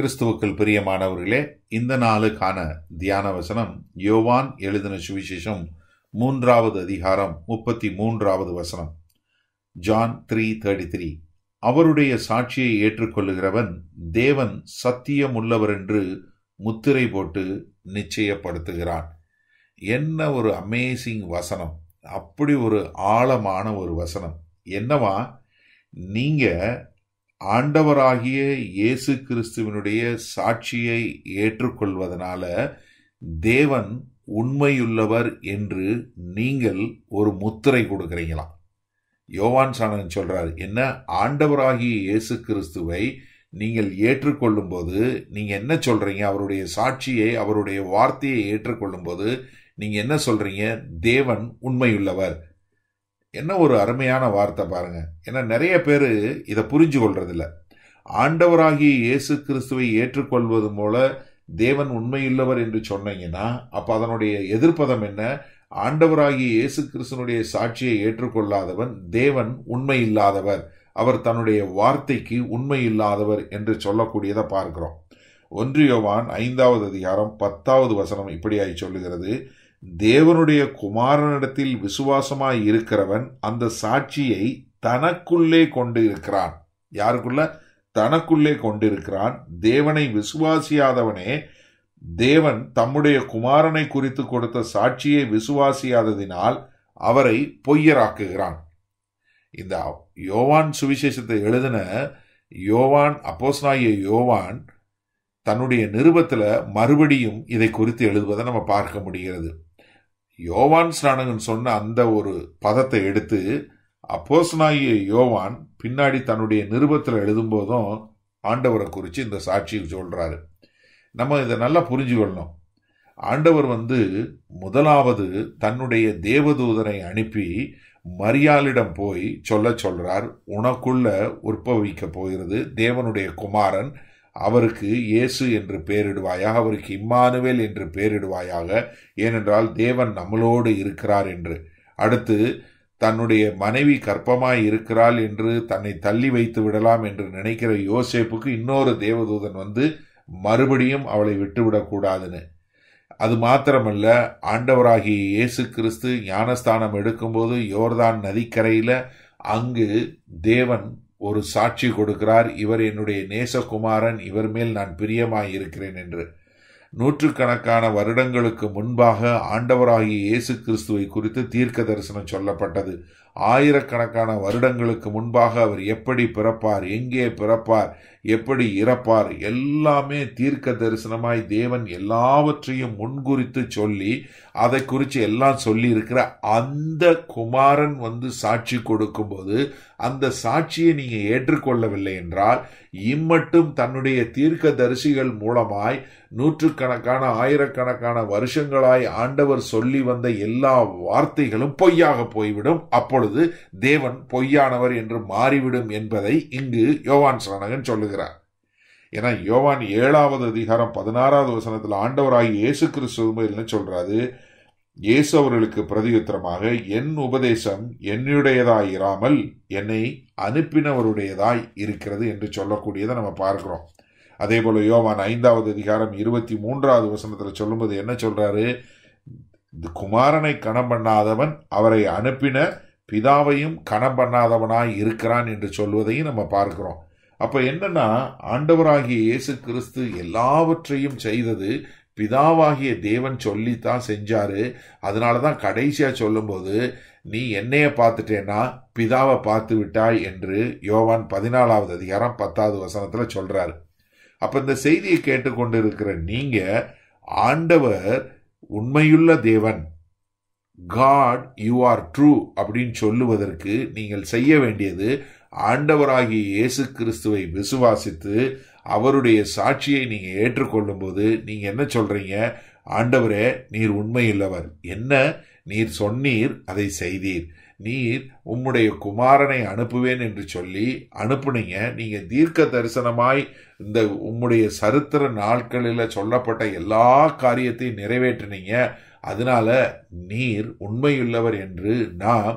கிறிஸ்துவுக்கள் பிரியமானவர்களே இந்த நாளுக்கான தியான வசனம் யோவான் எழுதின சுவிசேஷம் மூன்றாவது அதிகாரம் முப்பத்தி மூன்றாவது வசனம் ஜான் த்ரீ தேர்ட்டி த்ரீ அவருடைய சாட்சியை ஏற்றுக்கொள்ளுகிறவன் தேவன் சத்தியம் உள்ளவர் என்று முத்திரை போட்டு நிச்சயப்படுத்துகிறான் என்ன ஒரு அமேசிங் வசனம் அப்படி ஒரு ஆழமான ஒரு வசனம் என்னவா நீங்கள் ஆண்டவராகிய இயேசு கிறிஸ்துவனுடைய சாட்சியை ஏற்றுக்கொள்வதனால தேவன் உண்மையுள்ளவர் என்று நீங்கள் ஒரு முத்திரை கொடுக்குறீங்களாம் யோவான் சாணன் சொல்றார் என்ன ஆண்டவராகிய இயேசு கிறிஸ்துவை நீங்கள் ஏற்றுக்கொள்ளும் போது நீங்கள் என்ன சொல்றீங்க அவருடைய சாட்சியை அவருடைய வார்த்தையை ஏற்றுக்கொள்ளும் போது நீங்கள் என்ன சொல்றீங்க தேவன் உண்மையுள்ளவர் என்ன ஒரு அருமையான வார்த்தை பாருங்க ஏன்னா நிறைய பேர் இதை புரிஞ்சு கொள்றதில்ல ஆண்டவராகிய இயேசு கிறிஸ்துவை ஏற்றுக்கொள்வது மூல தேவன் உண்மையுள்ளவர் என்று சொன்னீங்கன்னா அப்போ அதனுடைய எதிர்ப்பதம் என்ன ஆண்டவராகிய இயேசு கிறிஸ்துனுடைய சாட்சியை ஏற்றுக்கொள்ளாதவன் தேவன் உண்மை இல்லாதவர் அவர் தன்னுடைய வார்த்தைக்கு உண்மை இல்லாதவர் என்று சொல்லக்கூடியதை பார்க்கிறோம் ஒன்று யோவான் ஐந்தாவது அதிகாரம் பத்தாவது வசனம் இப்படியாய் சொல்லுகிறது தேவனுடைய குமாரனிடத்தில் விசுவாசமாய் இருக்கிறவன் அந்த சாட்சியை தனக்குள்ளே கொண்டு இருக்கிறான் யாருக்குள்ள தனக்குள்ளே கொண்டிருக்கிறான் தேவனை விசுவாசியாதவனே தேவன் தம்முடைய குமாரனை குறித்து கொடுத்த சாட்சியை விசுவாசியாததினால் அவரை பொய்யராக்குகிறான் இந்த யோவான் சுவிசேஷத்தை எழுதின யோவான் அப்போஸ்னாய யோவான் தன்னுடைய நிருபத்தில் மறுபடியும் இதை குறித்து எழுதுவதை நம்ம பார்க்க முடிகிறது யோவான் ஸ்நானகன் சொன்ன அந்த ஒரு பதத்தை எடுத்து அப்போசனாகிய யோவான் பின்னாடி தன்னுடைய நிருபத்தில் எழுதும்போதும் ஆண்டவரை குறித்து இந்த சாட்சியை சொல்கிறாரு நம்ம இதை நல்லா புரிஞ்சுக்கொள்ளணும் ஆண்டவர் வந்து முதலாவது தன்னுடைய தேவதூதனை அனுப்பி மரியாளிடம் போய் சொல்ல சொல்றார் உனக்குள்ள உற்பவிக்க போகிறது தேவனுடைய குமாரன் அவருக்கு இயேசு என்று பெயரிடுவாயாக அவருக்கு இம்மானுவேல் என்று பெயரிடுவாயாக ஏனென்றால் தேவன் நம்மளோடு இருக்கிறார் என்று அடுத்து தன்னுடைய மனைவி கற்பமாய் இருக்கிறாள் என்று தன்னை தள்ளி வைத்து விடலாம் என்று நினைக்கிற யோசேப்புக்கு இன்னொரு தேவதூதன் வந்து மறுபடியும் அவளை விட்டுவிடக்கூடாதுன்னு அது மாத்திரமல்ல ஆண்டவராகிய இயேசு கிறிஸ்து ஞானஸ்தானம் எடுக்கும்போது யோர்தான் நதிக்கரையில் அங்கு தேவன் ஒரு சாட்சி கொடுக்கிறார் இவர் என்னுடைய நேசகுமாரன் இவர் மேல் நான் பிரியமாய் இருக்கிறேன் என்று நூற்றுக்கணக்கான வருடங்களுக்கு முன்பாக ஆண்டவராகிய இயேசு கிறிஸ்துவை குறித்து தீர்க்க தரிசனம் சொல்லப்பட்டது ஆயிரக்கணக்கான வருடங்களுக்கு முன்பாக அவர் எப்படி பிறப்பார் எங்கே பிறப்பார் எப்படி இறப்பார் எல்லாமே தீர்க்க தரிசனமாய் தேவன் எல்லாவற்றையும் முன்குறித்து சொல்லி அதை குறித்து எல்லாம் சொல்லியிருக்கிற அந்த குமாரன் வந்து சாட்சி கொடுக்கும்போது அந்த சாட்சியை நீங்கள் ஏற்றுக்கொள்ளவில்லை என்றால் இம்மட்டும் தன்னுடைய தீர்க்க தரிசிகள் மூலமாய் நூற்றுக்கணக்கான ஆயிரக்கணக்கான வருஷங்களாய் ஆண்டவர் சொல்லி வந்த எல்லா வார்த்தைகளும் பொய்யாக போய்விடும் அப்போ அப்பொழுது தேவன் பொய்யானவர் என்று மாறிவிடும் என்பதை இங்கு யோவான் சரணகன் சொல்லுகிறார் ஏன்னா யோவான் ஏழாவது அதிகாரம் பதினாறாவது வசனத்தில் ஆண்டவராகி இயேசு கிறிஸ்துவ சொல்றாரு இயேசு அவர்களுக்கு பிரதியுத்தரமாக என் உபதேசம் என்னுடையதாயிராமல் என்னை அனுப்பினவருடையதாய் இருக்கிறது என்று சொல்லக்கூடியதை நம்ம பார்க்கிறோம் அதே போல யோவான் ஐந்தாவது அதிகாரம் இருபத்தி மூன்றாவது வசனத்தில் சொல்லும்போது என்ன சொல்றாரு குமாரனை கணம் பண்ணாதவன் அவரை அனுப்பின பிதாவையும் கனம் பண்ணாதவனாய் இருக்கிறான் என்று சொல்வதையும் நம்ம பார்க்கிறோம் அப்போ என்னன்னா ஆண்டவராகிய இயேசு கிறிஸ்து எல்லாவற்றையும் செய்தது பிதாவாகிய தேவன் சொல்லித்தான் செஞ்சாரு அதனால தான் கடைசியாக சொல்லும்போது நீ என்னைய பார்த்துட்டேன்னா பிதாவை பார்த்து விட்டாய் என்று யோவான் பதினாலாவது அதிகாரம் பத்தாவது வசனத்தில் சொல்கிறாரு அப்போ இந்த செய்தியை கேட்டுக்கொண்டு இருக்கிற நீங்கள் ஆண்டவர் உண்மையுள்ள தேவன் காட் யூ ஆர் ட்ரூ அப்படின்னு சொல்லுவதற்கு நீங்கள் செய்ய வேண்டியது ஆண்டவராகிய இயேசு கிறிஸ்துவை விசுவாசித்து அவருடைய சாட்சியை நீங்கள் ஏற்றுக்கொள்ளும் போது நீங்கள் என்ன சொல்கிறீங்க ஆண்டவரே நீர் உண்மையில்லவர் என்ன நீர் சொன்னீர் அதை செய்தீர் நீர் உம்முடைய குமாரனை அனுப்புவேன் என்று சொல்லி அனுப்புனீங்க நீங்கள் தீர்க்க தரிசனமாய் இந்த உம்முடைய சரித்திர நாட்களில் சொல்லப்பட்ட எல்லா காரியத்தையும் நிறைவேற்றினீங்க அதனால நீர் உண்மையுள்ளவர் என்று நாம்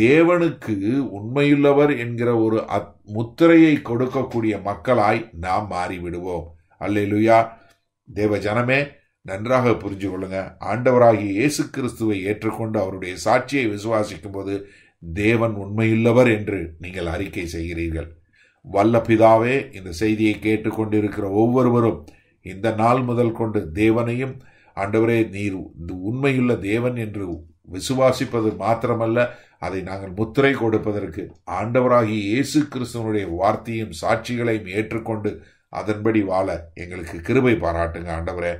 தேவனுக்கு உண்மையுள்ளவர் என்கிற ஒரு அத் முத்திரையை கொடுக்கக்கூடிய மக்களாய் நாம் மாறிவிடுவோம் அல்லேலுயா தேவ ஜனமே நன்றாக புரிஞ்சு கொள்ளுங்க ஆண்டவராகிய இயேசு கிறிஸ்துவை ஏற்றுக்கொண்டு அவருடைய சாட்சியை விசுவாசிக்கும் போது தேவன் உண்மையுள்ளவர் என்று நீங்கள் அறிக்கை செய்கிறீர்கள் வல்ல பிதாவே இந்த செய்தியை கேட்டுக்கொண்டிருக்கிற ஒவ்வொருவரும் இந்த நாள் முதல் கொண்டு தேவனையும் ஆண்டவரே நீர் உண்மையுள்ள தேவன் என்று விசுவாசிப்பது மாத்திரமல்ல அதை நாங்கள் முத்திரை கொடுப்பதற்கு ஆண்டவராகிய இயேசு கிறிஸ்துவனுடைய வார்த்தையும் சாட்சிகளையும் ஏற்றுக்கொண்டு அதன்படி வாழ எங்களுக்கு கிருபை பாராட்டுங்க ஆண்டவரே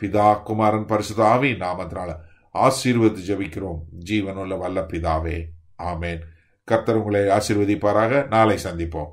பிதா குமாரன் பரிசுதாவி நாம் நாமத்தினால ஆசீர்வதி ஜபிக்கிறோம் ஜீவனுள்ள வல்ல பிதாவே ஆமேன் கர்த்தர் உங்களை ஆசீர்வதிப்பாராக நாளை சந்திப்போம்